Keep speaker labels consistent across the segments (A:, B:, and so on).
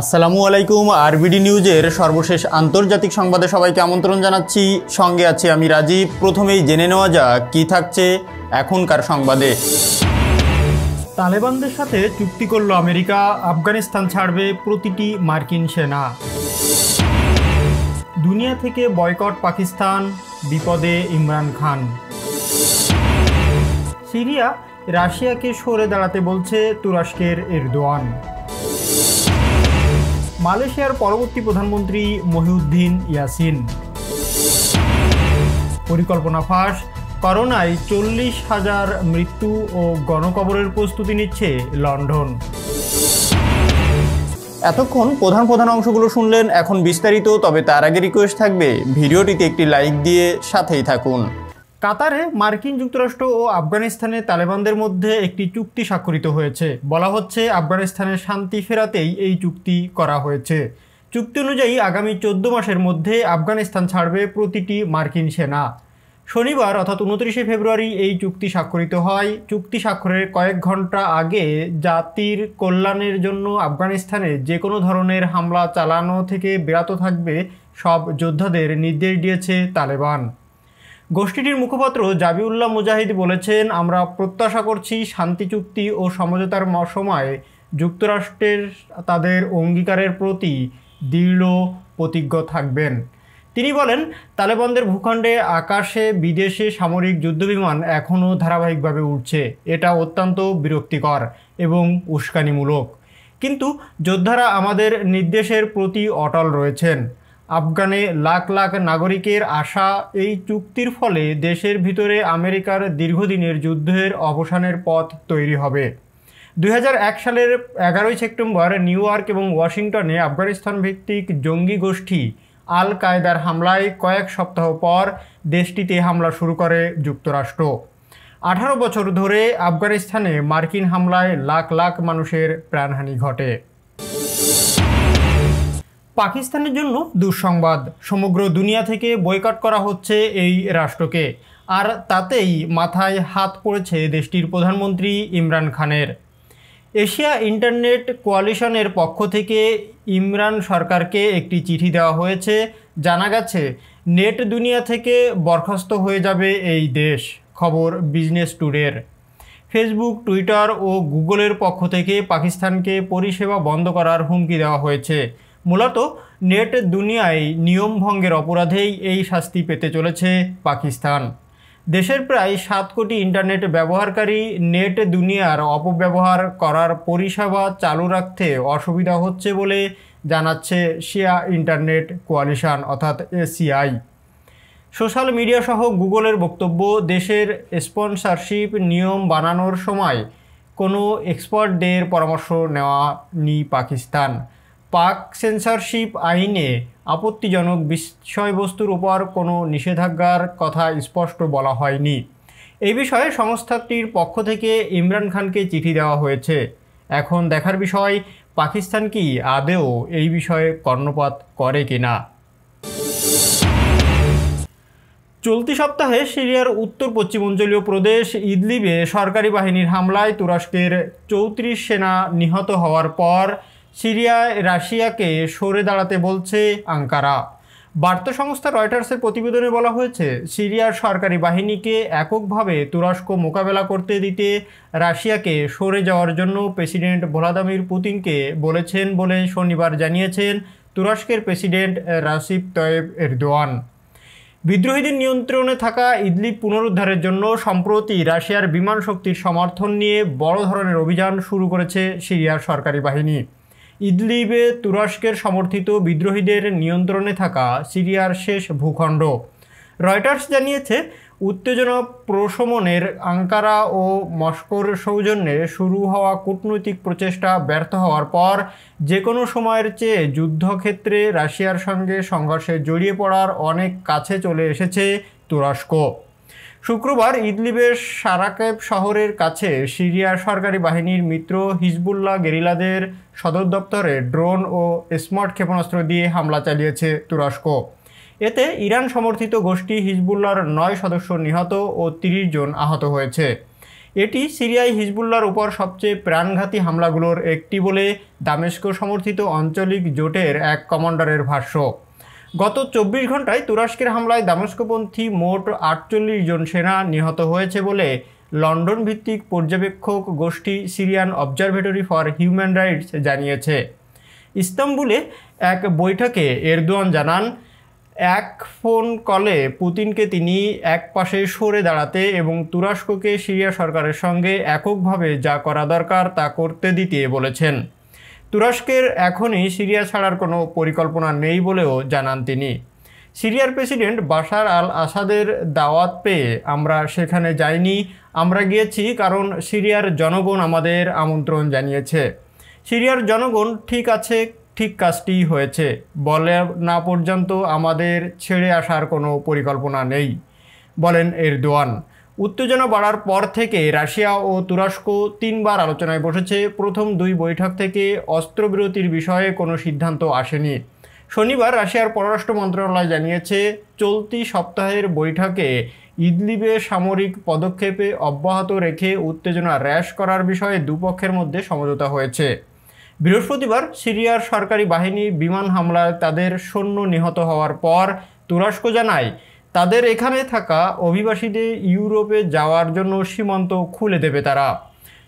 A: আসসালামু আলাইকুম আরবিডি নিউজের সর্বশেষ আন্তর্জাতিক সংবাদে সবাইকে আমন্ত্রণ জানাচ্ছি সঙ্গে আছি আমি রাজীব প্রথমেই জেনে নেওয়া যাক কী থাকছে এখনকার সংবাদে তালেবানদের সাথে চুক্তি করল আমেরিকা আফগানিস্তান ছাড়বে প্রতিটি মার্কিন সেনা দুনিয়া থেকে বয়কট পাকিস্তান বিপদে ইমরান খান সিরিয়া রাশিয়াকে সরে দাঁড়াতে বলছে তুরস্কের এরদোয়ান মালয়েশিয়ার পরবর্তী প্রধানমন্ত্রী মহিউদ্দিন ইয়াসিন পরিকল্পনা ফাঁস করোনায় চল্লিশ হাজার মৃত্যু ও গণকবরের প্রস্তুতি নিচ্ছে লন্ডন এতক্ষণ প্রধান প্রধান অংশগুলো শুনলেন এখন বিস্তারিত তবে তার আগে রিকোয়েস্ট থাকবে ভিডিওটিতে একটি লাইক দিয়ে সাথেই থাকুন কাতারে মার্কিন যুক্তরাষ্ট্র ও আফগানিস্তানের তালেবানদের মধ্যে একটি চুক্তি স্বাক্ষরিত হয়েছে বলা হচ্ছে আফগানিস্তানের শান্তি ফেরাতেই এই চুক্তি করা হয়েছে চুক্তি অনুযায়ী আগামী চোদ্দ মাসের মধ্যে আফগানিস্তান ছাড়বে প্রতিটি মার্কিন সেনা শনিবার অর্থাৎ উনত্রিশে ফেব্রুয়ারি এই চুক্তি স্বাক্ষরিত হয় চুক্তি স্বাক্ষরের কয়েক ঘন্টা আগে জাতির কল্যাণের জন্য আফগানিস্তানে যে কোনো ধরনের হামলা চালানো থেকে বিরত থাকবে সব যোদ্ধাদের নির্দেশ দিয়েছে তালেবান গোষ্ঠীটির মুখপাত্র জাবিউল্লাহ মুজাহিদ বলেছেন আমরা প্রত্যাশা করছি শান্তি চুক্তি ও সমঝোতার সময় যুক্তরাষ্ট্রের তাদের অঙ্গীকারের প্রতি দৃঢ় প্রতিজ্ঞ থাকবেন তিনি বলেন তালেবানদের ভূখণ্ডে আকাশে বিদেশে সামরিক যুদ্ধবিমান এখনও ধারাবাহিকভাবে উঠছে এটা অত্যন্ত বিরক্তিকর এবং উস্কানিমূলক কিন্তু যোদ্ধারা আমাদের নির্দেশের প্রতি অটল রয়েছেন আফগানে লাখ লাখ নাগরিকের আশা এই চুক্তির ফলে দেশের ভিতরে আমেরিকার দীর্ঘদিনের যুদ্ধের অবসানের পথ তৈরি হবে দুই সালের এগারোই সেপ্টেম্বর নিউ ইয়র্ক এবং ওয়াশিংটনে আফগানিস্তান ভিত্তিক জঙ্গি গোষ্ঠী আল কায়দার হামলায় কয়েক সপ্তাহ পর দেশটিতে হামলা শুরু করে যুক্তরাষ্ট্র আঠারো বছর ধরে আফগানিস্তানে মার্কিন হামলায় লাখ লাখ মানুষের প্রাণহানি ঘটে পাকিস্তানের জন্য দুঃসংবাদ সমগ্র দুনিয়া থেকে বয়কট করা হচ্ছে এই রাষ্ট্রকে আর তাতেই মাথায় হাত পড়েছে দেশটির প্রধানমন্ত্রী ইমরান খানের এশিয়া ইন্টারনেট কোয়ালিশনের পক্ষ থেকে ইমরান সরকারকে একটি চিঠি দেওয়া হয়েছে জানা গেছে নেট দুনিয়া থেকে বরখাস্ত হয়ে যাবে এই দেশ খবর বিজনেস ট্যুরের ফেসবুক টুইটার ও গুগলের পক্ষ থেকে পাকিস্তানকে পরিষেবা বন্ধ করার হুমকি দেওয়া হয়েছে মূলত নেট দুনিয়ায় নিয়মভঙ্গের অপরাধেই এই শাস্তি পেতে চলেছে পাকিস্তান দেশের প্রায় সাত কোটি ইন্টারনেট ব্যবহারকারী নেট দুনিয়ার অপব্যবহার করার পরিষেবা চালু রাখতে অসুবিধা হচ্ছে বলে জানাচ্ছে শিয়া ইন্টারনেট কোয়ালিশন অর্থাৎ এসিআই সোশ্যাল মিডিয়া সহ গুগলের বক্তব্য দেশের স্পন্সরশিপ নিয়ম বানানোর সময় কোনো এক্সপার্টদের পরামর্শ নেওয়া নি পাকিস্তান পাক সেন্সারশিপ আইনে আপত্তিজনক বিষয়বস্তুর উপর কোনো নিষেধাজ্ঞার কথা স্পষ্ট বলা হয়নি এই বিষয়ে সংস্থাটির পক্ষ থেকে ইমরান খানকে চিঠি দেওয়া হয়েছে এখন দেখার বিষয় পাকিস্তান কি আদেও এই বিষয়ে কর্ণপাত করে কিনা চলতি সপ্তাহে সিরিয়ার উত্তর পশ্চিমাঞ্চলীয় প্রদেশ ইদলিবে সরকারি বাহিনীর হামলায় তুরস্কের চৌত্রিশ সেনা নিহত হওয়ার পর সিরিয়ায় রাশিয়াকে সরে দাঁড়াতে বলছে আঙ্কারা বার্তা সংস্থা রয়টার্সের প্রতিবেদনে বলা হয়েছে সিরিয়ার সরকারি বাহিনীকে এককভাবে তুরস্ক মোকাবেলা করতে দিতে রাশিয়াকে সরে যাওয়ার জন্য প্রেসিডেন্ট ভোলাদামির পুতিনকে বলেছেন বলে শনিবার জানিয়েছেন তুরস্কের প্রেসিডেন্ট রাসিফ তয়েব এরদোয়ান বিদ্রোহীদের নিয়ন্ত্রণে থাকা ইদলিপ পুনরুদ্ধারের জন্য সম্প্রতি রাশিয়ার বিমান শক্তির সমর্থন নিয়ে বড় ধরনের অভিযান শুরু করেছে সিরিয়ার সরকারি বাহিনী ইদলিবে তুরস্কের সমর্থিত বিদ্রোহীদের নিয়ন্ত্রণে থাকা সিরিয়ার শেষ ভূখণ্ড রয়টার্স জানিয়েছে উত্তেজনা প্রশমনের আঙ্কারা ও মস্কোর সৌজন্যে শুরু হওয়া কূটনৈতিক প্রচেষ্টা ব্যর্থ হওয়ার পর যে কোনো সময়ের চেয়ে যুদ্ধক্ষেত্রে রাশিয়ার সঙ্গে সংঘর্ষে জড়িয়ে পড়ার অনেক কাছে চলে এসেছে তুরস্ক শুক্রবার ইদলিবের সারাকেব শহরের কাছে সিরিয়া সরকারি বাহিনীর মিত্র হিজবুল্লাহ গেরিলাদের সদর দপ্তরে ড্রোন ও স্মার্ট ক্ষেপণাস্ত্র দিয়ে হামলা চালিয়েছে তুরস্ক এতে ইরান সমর্থিত গোষ্ঠী হিজবুল্লার নয় সদস্য নিহত ও তিরিশ জন আহত হয়েছে এটি সিরিয়ায় হিজবুল্লার উপর সবচেয়ে প্রাণঘাতী হামলাগুলোর একটি বলে দামেস্ক সমর্থিত আঞ্চলিক জোটের এক কমান্ডারের ভাষ্য গত চব্বিশ ঘন্টায় তুরস্কের হামলায় দামস্কপন্থী মোট আটচল্লিশ জন সেনা নিহত হয়েছে বলে লন্ডন ভিত্তিক পর্যবেক্ষক গোষ্ঠী Syrian observatory for human rights জানিয়েছে ইস্তাম্বুলে এক বৈঠকে এরদোয়ান জানান এক ফোন কলে পুতিনকে তিনি এক পাশে সরে দাঁড়াতে এবং তুরস্ককে সিরিয়া সরকারের সঙ্গে এককভাবে যা করা দরকার তা করতে দিতে বলেছেন তুরস্কের এখনই সিরিয়া ছাড়ার কোনো পরিকল্পনা নেই বলেও জানান তিনি সিরিয়ার প্রেসিডেন্ট বাশার আল আসাদের দাওয়াত পেয়ে আমরা সেখানে যাইনি আমরা গিয়েছি কারণ সিরিয়ার জনগণ আমাদের আমন্ত্রণ জানিয়েছে সিরিয়ার জনগণ ঠিক আছে ঠিক কাজটি হয়েছে বলে না পর্যন্ত আমাদের ছেড়ে আসার কোনো পরিকল্পনা নেই বলেন এর দোয়ান উত্তেজনা বাড়ার পর থেকে রাশিয়া ও তুরস্ক তিনবার আলোচনায় বসেছে প্রথম দুই বৈঠক থেকে অস্ত্রবিরতির বিষয়ে কোনো সিদ্ধান্ত আসেনি শনিবার রাশিয়ার পররাষ্ট্র মন্ত্রণালয় জানিয়েছে চলতি সপ্তাহের বৈঠকে ইদলিবে সামরিক পদক্ষেপে অব্যাহত রেখে উত্তেজনা হ্রাস করার বিষয়ে দুপক্ষের মধ্যে সমঝোতা হয়েছে বৃহস্পতিবার সিরিয়ার সরকারি বাহিনী বিমান হামলায় তাদের সৈন্য নিহত হওয়ার পর তুরস্ক জানায় তাদের এখানে থাকা অভিবাসীদের ইউরোপে যাওয়ার জন্য সীমান্ত খুলে দেবে তারা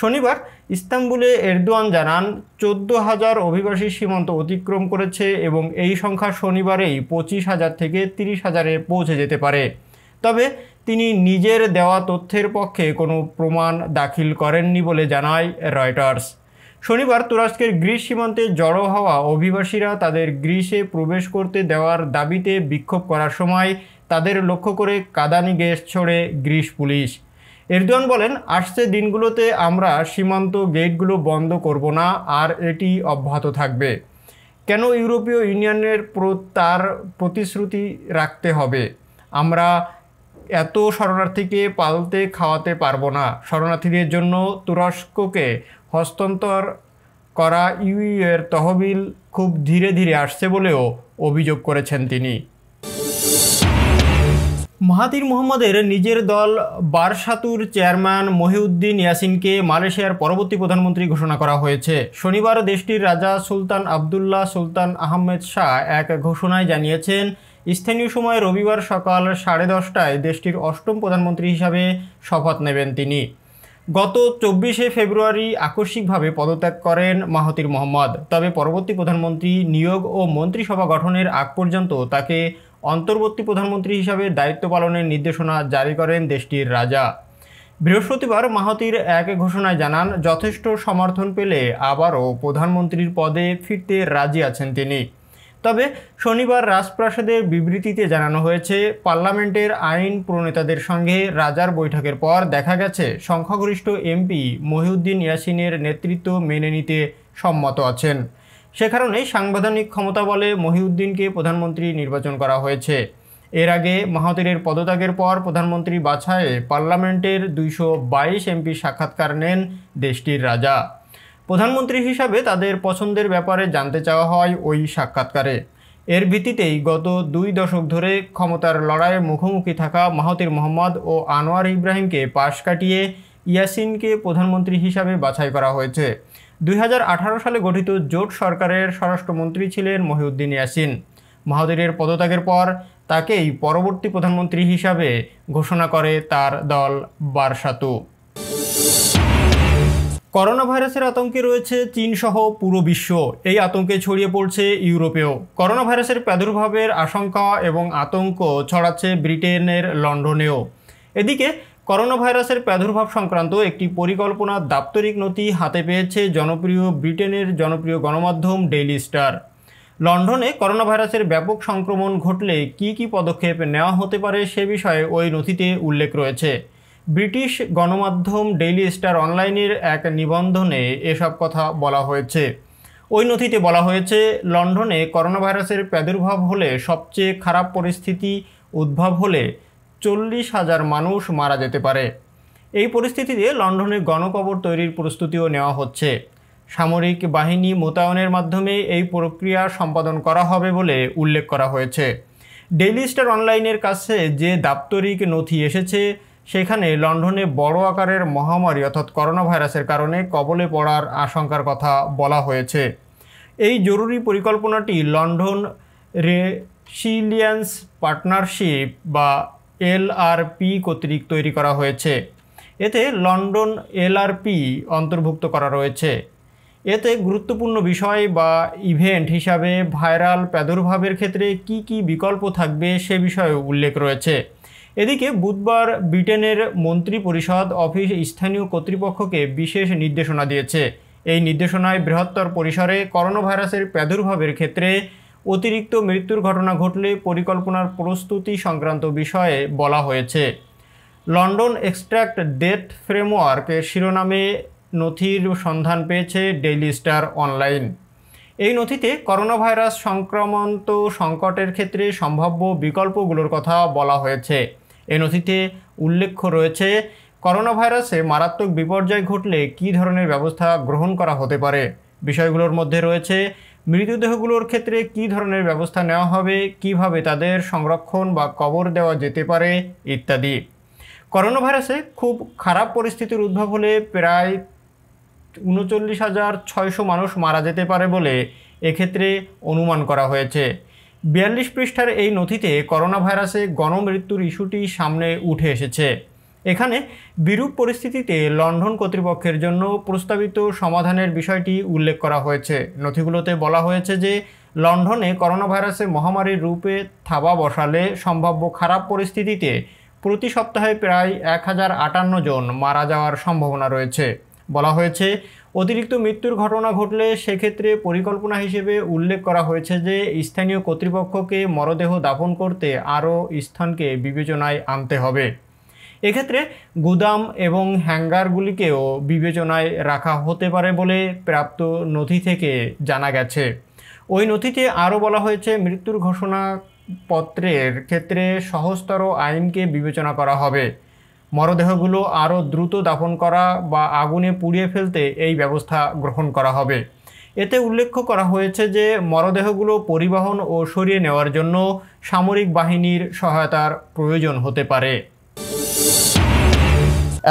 A: শনিবার ইস্তাম্বুলে এরদোয়ান জানান চোদ্দ হাজার অভিবাসী সীমান্ত অতিক্রম করেছে এবং এই সংখ্যা শনিবারেই পঁচিশ হাজার থেকে তিরিশ হাজারে পৌঁছে যেতে পারে তবে তিনি নিজের দেওয়া তথ্যের পক্ষে কোনো প্রমাণ দাখিল করেননি বলে জানায় রয়টার্স শনিবার তুরস্কের গ্রিস সীমান্তে জড়ো হওয়া অভিবাসীরা তাদের গ্রিসে প্রবেশ করতে দেওয়ার দাবিতে বিক্ষোভ করার সময় তাদের লক্ষ্য করে কাদানি গ্যাস ছড়ে গ্রিস পুলিশ এরদোয়ান বলেন আসছে দিনগুলোতে আমরা সীমান্ত গেটগুলো বন্ধ করব না আর এটি অব্যাহত থাকবে কেন ইউরোপীয় ইউনিয়নের তার প্রতিশ্রুতি রাখতে হবে আমরা এত শরণার্থীকে পালতে খাওয়াতে পারবো না শরণার্থীদের জন্য তুরস্ককে হস্তান্তর করা ইউইউ এর তহবিল খুব ধীরে ধীরে আসছে বলেও অভিযোগ করেছেন তিনি মাহাতির মোহাম্মদের নিজের দল বারসাতুর চেয়ারম্যান মহিউদ্দিন ইয়াসিনকে মালয়েশিয়ার পরবর্তী প্রধানমন্ত্রী ঘোষণা করা হয়েছে শনিবার দেশটির রাজা সুলতান আবদুল্লাহ সুলতান আহমেদ শাহ এক ঘোষণায় জানিয়েছেন স্থানীয় সময় রবিবার সকাল সাড়ে দশটায় দেশটির অষ্টম প্রধানমন্ত্রী হিসাবে শপথ নেবেন তিনি গত চব্বিশে ফেব্রুয়ারি আকস্মিকভাবে পদত্যাগ করেন মাহতির মোহাম্মদ তবে পরবর্তী প্রধানমন্ত্রী নিয়োগ ও মন্ত্রিসভা গঠনের আগ পর্যন্ত তাকে অন্তর্বর্তী প্রধানমন্ত্রী হিসাবে দায়িত্ব পালনের নির্দেশনা জারি করেন দেশটির রাজা বৃহস্পতিবার মাহাতির এক ঘোষণায় জানান যথেষ্ট সমর্থন পেলে আবারও প্রধানমন্ত্রীর পদে ফিরতে রাজি আছেন তিনি তবে শনিবার রাজপ্রাসাদের বিবৃতিতে জানানো হয়েছে পার্লামেন্টের আইন প্রণেতাদের সঙ্গে রাজার বৈঠকের পর দেখা গেছে সংখ্যাগরিষ্ঠ এমপি মহিউদ্দিন ইয়াসিনের নেতৃত্ব মেনে নিতে সম্মত আছেন সে কারণে সাংবিধানিক ক্ষমতা বলে মহিউদ্দিনকে প্রধানমন্ত্রী নির্বাচন করা হয়েছে এর আগে মাহাতিরের পদত্যাগের পর প্রধানমন্ত্রী বাছায়ে পার্লামেন্টের দুইশো বাইশ এমপি সাক্ষাৎকার নেন দেশটির রাজা প্রধানমন্ত্রী হিসাবে তাদের পছন্দের ব্যাপারে জানতে চাওয়া হয় ওই সাক্ষাৎকারে এর ভিত্তিতেই গত দুই দশক ধরে ক্ষমতার লড়াইয়ে মুখোমুখি থাকা মাহতির মোহাম্মদ ও আনোয়ার ইব্রাহিমকে পাশ কাটিয়ে ইয়াসিনকে প্রধানমন্ত্রী হিসাবে বাছাই করা হয়েছে দুই সালে গঠিত জোট সরকারের স্বরাষ্ট্রমন্ত্রী ছিলেন মহিউদ্দিন ইয়াসিন মাহাদিরের পদত্যাগের পর তাকেই পরবর্তী প্রধানমন্ত্রী হিসাবে ঘোষণা করে তার দল বারসাতু করোনা ভাইরাসের আতঙ্কে রয়েছে চীনসহ পুরো বিশ্ব এই আতঙ্কে ছড়িয়ে পড়ছে ইউরোপেও করোনা ভাইরাসের প্রাদুর্ভাবের আশঙ্কা এবং আতঙ্ক ছড়াচ্ছে ব্রিটেনের লন্ডনেও এদিকে করোনা ভাইরাসের প্রাদুর্ভাব সংক্রান্ত একটি পরিকল্পনা দাপ্তরিক নথি হাতে পেয়েছে জনপ্রিয় ব্রিটেনের জনপ্রিয় গণমাধ্যম ডেইলি স্টার লন্ডনে করোনা ভাইরাসের ব্যাপক সংক্রমণ ঘটলে কি কি পদক্ষেপ নেওয়া হতে পারে সে বিষয়ে ওই নথিতে উল্লেখ রয়েছে ব্রিটিশ গণমাধ্যম ডেইলি স্টার অনলাইনের এক নিবন্ধনে এসব কথা বলা হয়েছে ওই নথিতে বলা হয়েছে লন্ডনে করোনা ভাইরাসের প্রাদুর্ভাব হলে সবচেয়ে খারাপ পরিস্থিতি উদ্ভব হলে চল্লিশ হাজার মানুষ মারা যেতে পারে এই পরিস্থিতিতে লন্ডনে গণকবর তৈরির প্রস্তুতিও নেওয়া হচ্ছে সামরিক বাহিনী মোতায়েনের মাধ্যমে এই প্রক্রিয়া সম্পাদন করা হবে বলে উল্লেখ করা হয়েছে ডেইলি স্টার অনলাইনের কাছে যে দাপ্তরিক নথি এসেছে সেখানে লন্ডনে বড় আকারের মহামারী অর্থাৎ করোনা ভাইরাসের কারণে কবলে পড়ার আশঙ্কার কথা বলা হয়েছে এই জরুরি পরিকল্পনাটি লন্ডন রেসিলিয়েন্স পার্টনারশিপ বা এলআরপি কর্তৃক তৈরি করা হয়েছে এতে লন্ডন এলআরপি অন্তর্ভুক্ত করা রয়েছে এতে গুরুত্বপূর্ণ বিষয় বা ইভেন্ট হিসাবে ভাইরাল প্রাদুর্ভাবের ক্ষেত্রে কি কি বিকল্প থাকবে সে বিষয়ে উল্লেখ রয়েছে এদিকে বুধবার ব্রিটেনের মন্ত্রী পরিষদ অফিস স্থানীয় কর্তৃপক্ষকে বিশেষ নির্দেশনা দিয়েছে এই নির্দেশনায় বৃহত্তর পরিসরে করোনা ভাইরাসের প্রাদুর্ভাবের ক্ষেত্রে অতিরিক্ত মৃত্যুর ঘটনা ঘটলে পরিকল্পনার প্রস্তুতি সংক্রান্ত বিষয়ে বলা হয়েছে লন্ডন এক্সট্র্যাক্ট ডেথ ফ্রেমওয়ার্কের শিরোনামে নথির সন্ধান পেয়েছে ডেইলি স্টার অনলাইন এই নথিতে করোনা ভাইরাস সংক্রমন্ত সংকটের ক্ষেত্রে সম্ভাব্য বিকল্পগুলোর কথা বলা হয়েছে এই নথিতে উল্লেখ রয়েছে করোনা ভাইরাসে মারাত্মক বিপর্যয় ঘটলে কী ধরনের ব্যবস্থা গ্রহণ করা হতে পারে বিষয়গুলোর মধ্যে রয়েছে মৃতদেহগুলোর ক্ষেত্রে কি ধরনের ব্যবস্থা নেওয়া হবে কিভাবে তাদের সংরক্ষণ বা কবর দেওয়া যেতে পারে ইত্যাদি করোনা ভাইরাসে খুব খারাপ পরিস্থিতির উদ্ভব হলে প্রায় উনচল্লিশ হাজার ছয়শো মানুষ মারা যেতে পারে বলে এক্ষেত্রে অনুমান করা হয়েছে বিয়াল্লিশ পৃষ্ঠার এই নথিতে করোনা ভাইরাসে গণমৃত্যুর ইস্যুটি সামনে উঠে এসেছে এখানে বিরূপ পরিস্থিতিতে লন্ডন কর্তৃপক্ষের জন্য প্রস্তাবিত সমাধানের বিষয়টি উল্লেখ করা হয়েছে নথিগুলোতে বলা হয়েছে যে লন্ডনে করোনা ভাইরাসের মহামারীর রূপে থাবা বসালে সম্ভাব্য খারাপ পরিস্থিতিতে প্রতি সপ্তাহে প্রায় এক হাজার আটান্ন জন মারা যাওয়ার সম্ভাবনা রয়েছে বলা হয়েছে অতিরিক্ত মৃত্যুর ঘটনা ঘটলে সেক্ষেত্রে পরিকল্পনা হিসেবে উল্লেখ করা হয়েছে যে স্থানীয় কর্তৃপক্ষকে মরদেহ দাপন করতে আরও স্থানকে বিবেচনায় আনতে হবে এক্ষেত্রে গুদাম এবং হ্যাঙ্গারগুলিকেও বিবেচনায় রাখা হতে পারে বলে প্রাপ্ত নথি থেকে জানা গেছে ওই নথিতে আরও বলা হয়েছে মৃত্যুর ঘোষণা পত্রের ক্ষেত্রে সহজতর আইনকে বিবেচনা করা হবে মরদেহগুলো আরও দ্রুত দাফন করা বা আগুনে পুড়িয়ে ফেলতে এই ব্যবস্থা গ্রহণ করা হবে এতে উল্লেখ করা হয়েছে যে মরদেহগুলো পরিবহন ও সরিয়ে নেওয়ার জন্য সামরিক বাহিনীর সহায়তার প্রয়োজন হতে পারে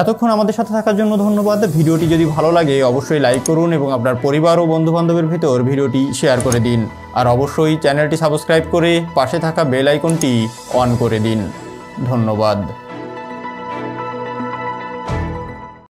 A: এতক্ষণ আমাদের সাথে থাকার জন্য ধন্যবাদ ভিডিওটি যদি ভালো লাগে অবশ্যই লাইক করুন এবং আপনার পরিবার ও বন্ধুবান্ধবের ভেতর ভিডিওটি শেয়ার করে দিন আর অবশ্যই চ্যানেলটি সাবস্ক্রাইব করে পাশে থাকা বেল আইকনটি অন করে দিন ধন্যবাদ